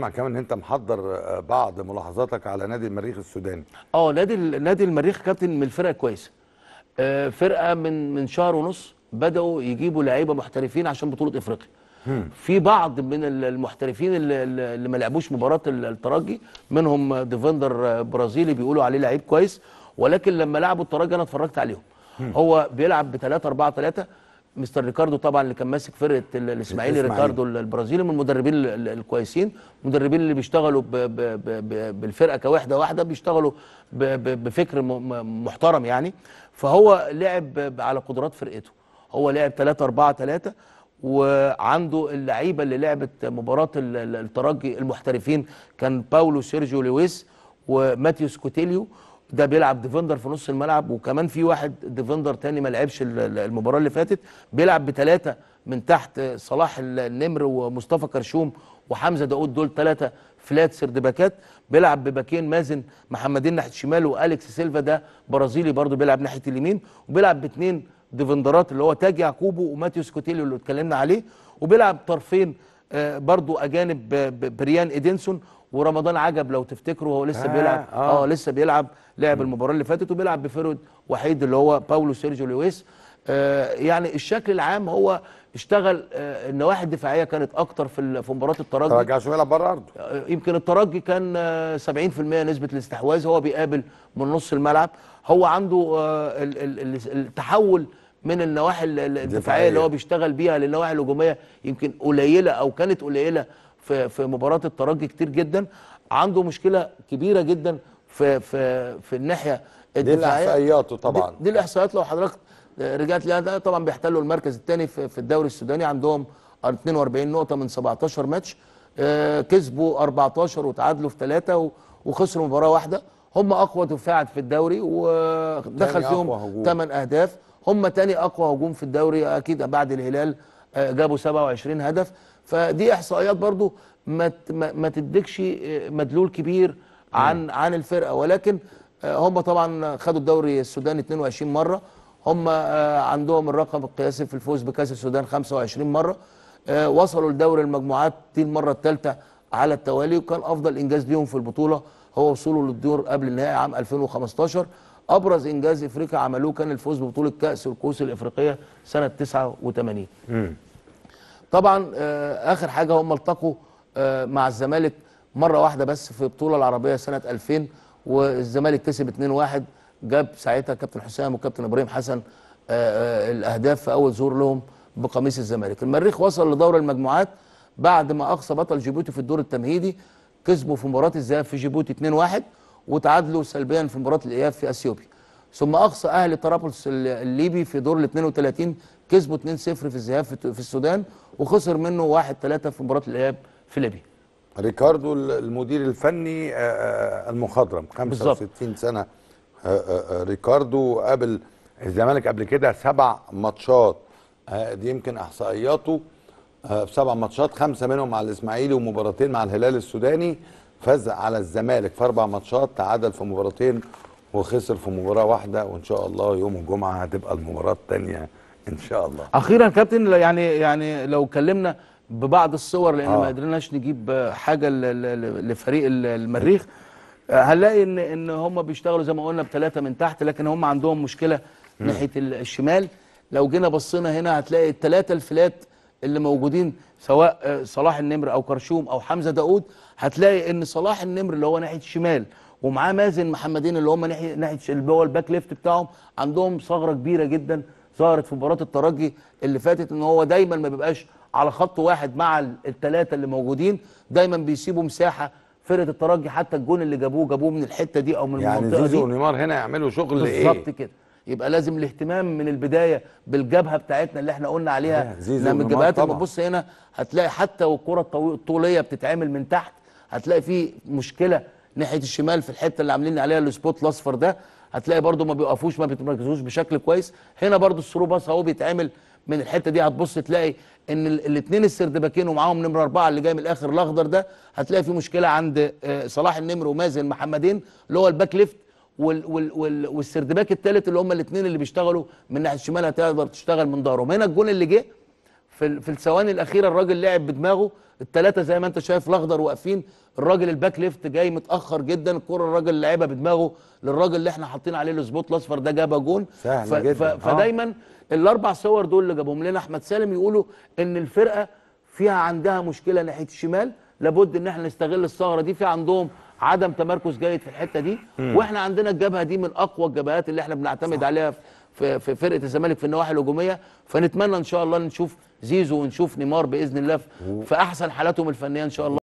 مع كمان ان انت محضر آه، بعض ملاحظاتك على نادي المريخ السوداني اه نادي نادي المريخ كابتن من الفرقه كويسه آه، فرقه من من شهر ونص بداوا يجيبوا لعيبه محترفين عشان بطوله افريقيا في بعض من المحترفين اللي, اللي ما لعبوش مباراه الترجي منهم ديفندر آه، برازيلي بيقولوا عليه لعيب كويس ولكن لما لعبوا الترجي انا اتفرجت عليهم هو بيلعب ب 3 4 3 مستر ريكاردو طبعا اللي كان ماسك فرقه الاسماعيلي ريكاردو البرازيلي من المدربين الكويسين المدربين اللي بيشتغلوا بـ بـ بـ بالفرقه كوحده واحده بيشتغلوا بـ بـ بفكر محترم يعني فهو لعب على قدرات فرقته هو لعب 3 4 3 وعنده اللعيبه اللي لعبت مباراه الترجي المحترفين كان باولو سيرجيو لويس وماتيوس كوتيليو ده بيلعب ديفندر في نص الملعب وكمان في واحد ديفندر تاني ما لعبش المباراه اللي فاتت بيلعب بثلاثه من تحت صلاح النمر ومصطفى كرشوم وحمزه داود دول ثلاثه فلات سرد باكات بيلعب بباكين مازن محمدين ناحيه الشمال واليكس سيلفا ده برازيلي برده بيلعب ناحيه اليمين وبيلعب باثنين ديفندرات اللي هو تاج يعقوبو وماتيوس كوتيلو اللي اتكلمنا عليه وبيلعب طرفين آه، برضو اجانب بريان ايدنسون ورمضان عجب لو تفتكروا هو لسه آه بيلعب اه, آه لسه بيلعب لعب المباراه اللي فاتت وبيلعب بفرد وحيد اللي هو باولو سيرجيو لويس آه يعني الشكل العام هو اشتغل آه النواحي الدفاعيه كانت اكتر في في مباراه الترجي الترجي عشان يلعب بره ارضه آه، يمكن الترجي كان آه 70% نسبه الاستحواذ هو بيقابل من نص الملعب هو عنده آه التحول من النواحي الدفاعيه اللي هو بيشتغل بيها للنواحي الهجوميه يمكن قليله او كانت قليله في في مباراه الترجي كتير جدا عنده مشكله كبيره جدا في في في الناحيه الدفاعيه دي الاحصائيات طبعا دي, دي الاحصائيات لو حضرتك رجعت لها ده طبعا بيحتلوا المركز الثاني في الدوري السوداني عندهم 42 نقطه من 17 ماتش آه، كسبوا 14 وتعادلوا في ثلاثه وخسروا مباراه واحده هم اقوى دفاع في الدوري ودخل فيهم 8 اهداف هم تاني اقوى هجوم في الدوري اكيد بعد الهلال آه، جابوا 27 هدف فدي احصائيات برضو ما ما تدكش آه، مدلول كبير عن عن الفرقه ولكن آه، هم طبعا خدوا الدوري السوداني 22 مره هم عندهم الرقم القياسي في الفوز بكاس السودان 25 مره وصلوا لدوري المجموعات دي المره الثالثه على التوالي وكان افضل انجاز ليهم في البطوله هو وصوله للدور قبل النهائي عام 2015 ابرز انجاز افريقيا عملوه كان الفوز ببطوله كاس الكؤوس الافريقيه سنه 89 طبعا آه، اخر حاجه هم التقوا آه، مع الزمالك مره واحده بس في البطوله العربيه سنه 2000 والزمالك كسب 2-1 جاب ساعتها كابتن حسام وكابتن ابراهيم حسن آه، الاهداف في اول ظهور لهم بقميص الزمالك المريخ وصل لدور المجموعات بعد ما اقصى بطل جيبوتي في الدور التمهيدي كسبوا في مباراه الذهاب في جيبوتي 2-1 وتعادلوا سلبيا في مباراه الاياب في اثيوبيا ثم اقصى اهلي طرابلس الليبي في دور ال 32 كسبوا 2-0 في الذهاب في السودان وخسر منه 1-3 في مباراه الاياب في ليبيا ريكاردو المدير الفني آه، آه، المخضرم 65 سنه آه، ريكاردو قابل الزمالك قبل كده سبع ماتشات دي يمكن احصائياته آه، في سبع ماتشات خمسه منهم مع الاسماعيلي ومباراتين مع الهلال السوداني فاز على الزمالك في اربع ماتشات تعادل في مباراتين وخسر في مباراه واحده وان شاء الله يوم الجمعه هتبقى المباراه الثانيه ان شاء الله اخيرا كابتن يعني يعني لو اتكلمنا ببعض الصور لان آه. ما قدرناش نجيب حاجه لفريق المريخ آه، هنلاقي ان ان هم بيشتغلوا زي ما قلنا بثلاثه من تحت لكن هم عندهم مشكله ناحيه الشمال لو جينا بصينا هنا هتلاقي الثلاثه الفلات اللي موجودين سواء آه، صلاح النمر او كرشوم او حمزه داوود هتلاقي ان صلاح النمر اللي هو ناحيه الشمال ومعاه مازن محمدين اللي هم ناحيه ناحيه اللي هو الباك ليفت بتاعهم عندهم ثغره كبيره جدا ظهرت في مباراه الترجي اللي فاتت ان هو دايما ما بيبقاش على خط واحد مع الثلاثه اللي موجودين دايما بيسيبوا مساحه فرقه الترجي حتى الجون اللي جابوه جابوه من الحته دي او من يعني المنطقه دي يعني زيزو ونيمار هنا يعملوا شغل ايه بالظبط كده يبقى لازم الاهتمام من البدايه بالجبهه بتاعتنا اللي احنا قلنا عليها انها من الجبهات لما تبص هنا هتلاقي حتى والكره الطوليه بتتعمل من تحت هتلاقي في مشكله ناحيه الشمال في الحته اللي عاملين عليها السبوت الاصفر ده هتلاقي برده ما بيوقفوش ما بيتمركزوش بشكل كويس هنا برده الثرو باص اهو بيتعمل من الحته دي هتبص تلاقي ان الاثنين السردباكين ومعاهم نمره اربعه اللي جاي من الاخر الاخضر ده هتلاقي في مشكله عند آه، صلاح النمر ومازن محمدين اللي هو الباك ليفت وال وال والسردباك الثالث اللي هم الاثنين اللي بيشتغلوا من ناحيه الشمال هتقدر تشتغل من ظهرهم هنا الجون اللي جه في في الثواني الاخيره الراجل لعب بدماغه الثلاثه زي ما انت شايف الاخضر واقفين الراجل الباك ليفت جاي متاخر جدا الكره الراجل لعبها بدماغه للراجل اللي احنا حاطين عليه السبوت الاصفر ده جابها جون سهل ف جدا. ف فدايما آه. الاربع صور دول اللي جابهم لنا احمد سالم يقولوا ان الفرقه فيها عندها مشكله ناحيه الشمال لابد ان احنا نستغل الثغره دي في عندهم عدم تمركز جيد في الحته دي م. واحنا عندنا الجبهه دي من اقوى الجبهات اللي احنا بنعتمد صح. عليها في, في فرقه الزمالك في النواحي الهجوميه فنتمنى ان شاء الله نشوف زيزو ونشوف نيمار باذن الله في احسن حالاتهم الفنيه ان شاء الله